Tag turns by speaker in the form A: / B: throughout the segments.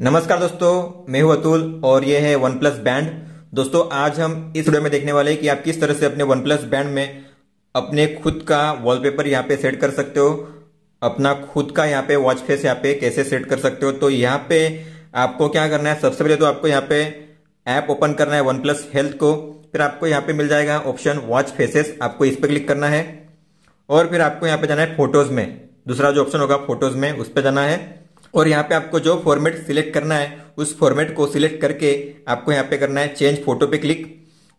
A: नमस्कार दोस्तों मैं हूं अतुल और ये है वन प्लस बैंड दोस्तों आज हम इस वीडियो में देखने वाले हैं कि आप किस तरह से अपने वन प्लस बैंड में अपने खुद का वॉलपेपर यहाँ पे सेट कर सकते हो अपना खुद का यहाँ पे वॉच फेस यहाँ पे कैसे सेट कर सकते हो तो यहाँ पे आपको क्या करना है सबसे पहले तो आपको यहाँ पे ऐप ओपन करना है वन प्लस हेल्थ को फिर आपको यहाँ पे मिल जाएगा ऑप्शन वॉच फेसेस आपको इस पर क्लिक करना है और फिर आपको यहाँ पे जाना है फोटोज में दूसरा जो ऑप्शन होगा फोटोज में उस पर जाना है और यहाँ पे आपको जो फॉर्मेट सिलेक्ट करना है उस फॉर्मेट को सिलेक्ट करके आपको यहाँ पे करना है चेंज फोटो पे क्लिक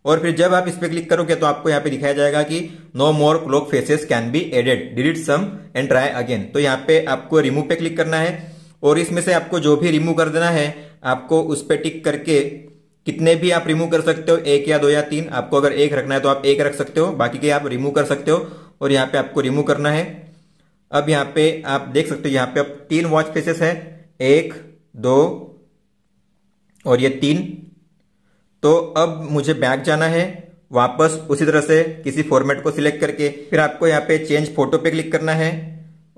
A: और फिर जब आप इस पर क्लिक करोगे तो आपको यहाँ पे दिखाया जाएगा कि no more clock faces can be added delete some and try again तो यहाँ पे आपको रिमूव पे क्लिक करना है और इसमें से आपको जो भी रिमूव कर देना है आपको उस पर टिक करके कितने भी आप रिमूव कर सकते हो एक या दो या तीन आपको अगर एक रखना है तो आप एक रख सकते हो बाकी के आप रिमूव कर सकते हो और यहाँ पे आपको रिमूव करना है अब यहाँ पे आप देख सकते हो यहाँ पे अब तीन वॉच फेसेस है एक दो और ये तीन तो अब मुझे बैक जाना है वापस उसी तरह से किसी फॉर्मेट को सिलेक्ट करके फिर आपको यहाँ पे चेंज फोटो पे क्लिक करना है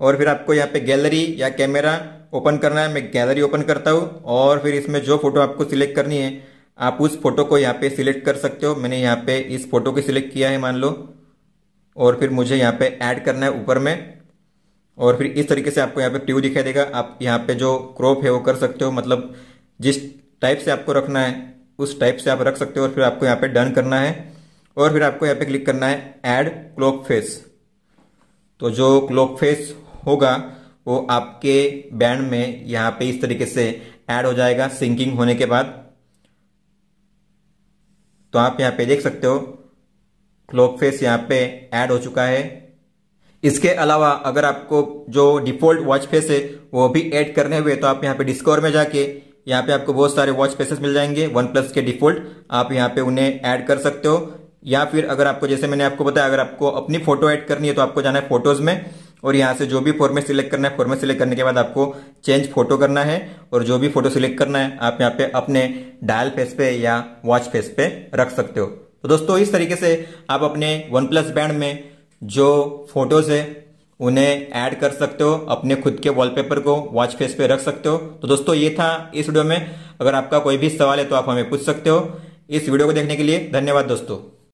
A: और फिर आपको यहाँ पे गैलरी या कैमरा ओपन करना है मैं गैलरी ओपन करता हूँ और फिर इसमें जो फोटो आपको सिलेक्ट करनी है आप उस फोटो को यहाँ पे सिलेक्ट कर सकते हो मैंने यहाँ पे इस फोटो को सिलेक्ट किया है मान लो और फिर मुझे यहाँ पे ऐड करना है ऊपर में और फिर इस तरीके से आपको यहाँ पे ट्यू दिखाई देगा आप यहाँ पे जो क्रॉप है वो कर सकते हो मतलब जिस टाइप से आपको रखना है उस टाइप से आप रख सकते हो और फिर आपको यहाँ पे डन करना है और फिर आपको यहाँ पे क्लिक करना है एड क्लॉक फेस तो जो क्लॉक फेस होगा वो आपके बैंड में यहाँ पे इस तरीके से एड हो जाएगा सिंकिंग होने के बाद तो आप यहाँ पे देख सकते हो क्लॉक फेस यहाँ पे एड हो चुका है इसके अलावा अगर आपको जो डिफॉल्ट वॉच फेस है वो भी ऐड करने हुए तो आप यहाँ पे डिस्कवर में जाके यहाँ पे आपको बहुत सारे वॉच फेसेस मिल जाएंगे वन प्लस के डिफॉल्ट आप यहाँ पे उन्हें ऐड कर सकते हो या फिर अगर आपको जैसे मैंने आपको बताया अगर आपको अपनी फोटो ऐड करनी है तो आपको जाना है फोटोज में और यहाँ से जो भी फॉर्मेट सिलेक्ट करना है फॉर्मेट सिलेक्ट करने के बाद आपको चेंज फोटो करना है और जो भी फोटो सिलेक्ट करना है आप यहाँ पे अपने डायल फेस पे या वॉच फेस पे रख सकते हो तो दोस्तों इस तरीके से आप अपने वन प्लस बैंड में जो फोटोज है उन्हें ऐड कर सकते हो अपने खुद के वॉलपेपर को वॉच फेस पे रख सकते हो तो दोस्तों ये था इस वीडियो में अगर आपका कोई भी सवाल है तो आप हमें पूछ सकते हो इस वीडियो को देखने के लिए धन्यवाद दोस्तों